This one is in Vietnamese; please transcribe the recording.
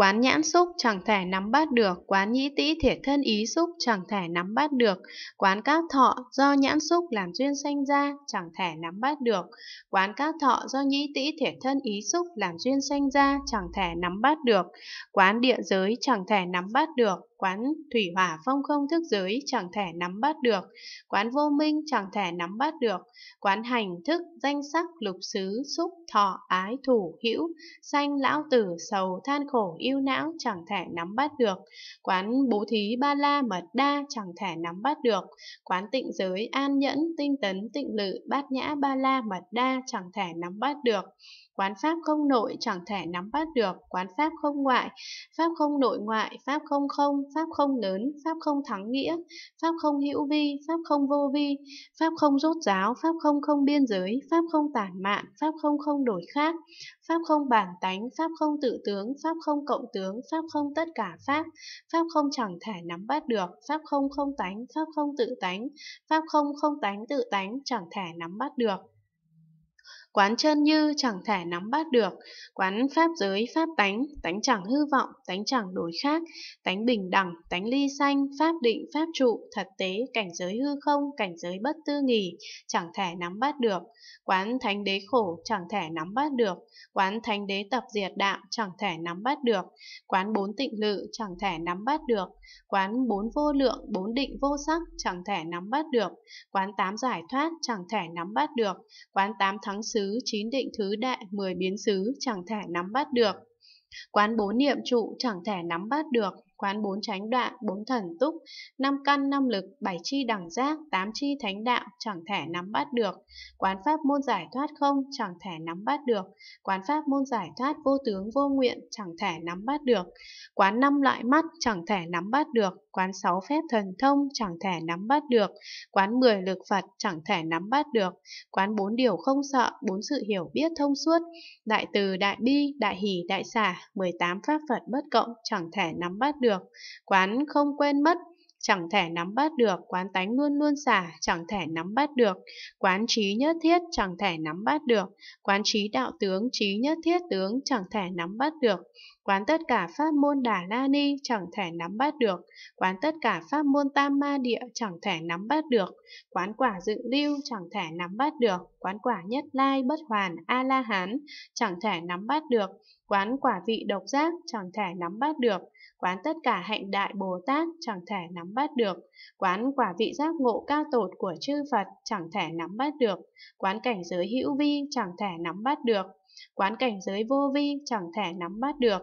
Quán nhãn xúc chẳng thể nắm bắt được, quán nhĩ tĩ thể thân ý xúc chẳng thể nắm bắt được, quán các thọ do nhãn xúc làm duyên sanh ra chẳng thể nắm bắt được, quán các thọ do nhĩ tĩ thể thân ý xúc làm duyên sanh ra chẳng thể nắm bắt được, quán địa giới chẳng thể nắm bắt được, quán thủy hỏa phong không thức giới chẳng thể nắm bắt được, quán vô minh chẳng thể nắm bắt được, quán hành thức danh sắc lục xứ xúc thọ ái thủ hữu, sanh lão tử sầu than khổ yêu ưu não chẳng thể nắm bắt được, quán bố thí ba la mật đa chẳng thể nắm bắt được, quán tịnh giới an nhẫn tinh tấn tịnh lự bát nhã ba la mật đa chẳng thể nắm bắt được, quán pháp không nội chẳng thể nắm bắt được, quán pháp không ngoại, pháp không nội ngoại, pháp không không, pháp không lớn, pháp không thắng nghĩa, pháp không hữu vi, pháp không vô vi, pháp không rốt giáo, pháp không không biên giới, pháp không tản mạn, pháp không không đổi khác, pháp không bản tánh, pháp không tự tướng, pháp không cộng tướng, pháp không tất cả pháp, pháp không chẳng thể nắm bắt được, pháp không không tánh, pháp không tự tánh, pháp không không tánh tự tánh chẳng thể nắm bắt được quán chân như chẳng thể nắm bắt được, quán pháp giới pháp tánh, tánh chẳng hư vọng, tánh chẳng đổi khác, tánh bình đẳng, tánh ly sanh, pháp định, pháp trụ, thật tế, cảnh giới hư không, cảnh giới bất tư nghỉ, chẳng thể nắm bắt được, quán thánh đế khổ, chẳng thể nắm bắt được, quán thánh đế tập diệt đạo, chẳng thể nắm bắt được, quán bốn tịnh lự, chẳng thể nắm bắt được, quán bốn vô lượng, bốn định vô sắc, chẳng thể nắm bắt được, quán tám giải thoát, chẳng thể nắm bắt được, quán tám thắng xứ xứ chín định thứ đại mười biến xứ chẳng thể nắm bắt được. Quán bốn niệm trụ chẳng thể nắm bắt được, quán bốn chánh đoạn, bốn thần túc, năm căn, năm lực, bảy chi đẳng giác, tám chi thánh đạo, chẳng thể nắm bắt được. Quán pháp môn giải thoát không, chẳng thể nắm bắt được. Quán pháp môn giải thoát vô tướng vô nguyện, chẳng thể nắm bắt được. Quán năm loại mắt, chẳng thể nắm bắt được. Quán sáu phép thần thông, chẳng thể nắm bắt được. Quán mười lực Phật, chẳng thể nắm bắt được. Quán bốn điều không sợ, bốn sự hiểu biết thông suốt. Đại từ, đại bi, đại hỷ, đại xả, 18 pháp Phật bất cộng, chẳng thể nắm bắt được được, quán không quên mất, chẳng thể nắm bắt được, quán tánh luôn luôn xả, chẳng thể nắm bắt được, quán trí nhất thiết, chẳng thể nắm bắt được, quán trí đạo tướng, trí nhất thiết tướng, chẳng thể nắm bắt được, quán tất cả pháp môn đà la ni, chẳng thể nắm bắt được, quán tất cả pháp môn tam ma địa, chẳng thể nắm bắt được, quán quả dự lưu, chẳng thể nắm bắt được, quán quả nhất lai bất hoàn, a la hán, chẳng thể nắm bắt được, quán quả vị độc giác chẳng thể nắm bắt được, quán tất cả hạnh đại Bồ Tát chẳng thể nắm bắt được, quán quả vị giác ngộ cao tột của chư Phật chẳng thể nắm bắt được, quán cảnh giới hữu vi chẳng thể nắm bắt được, quán cảnh giới vô vi chẳng thể nắm bắt được,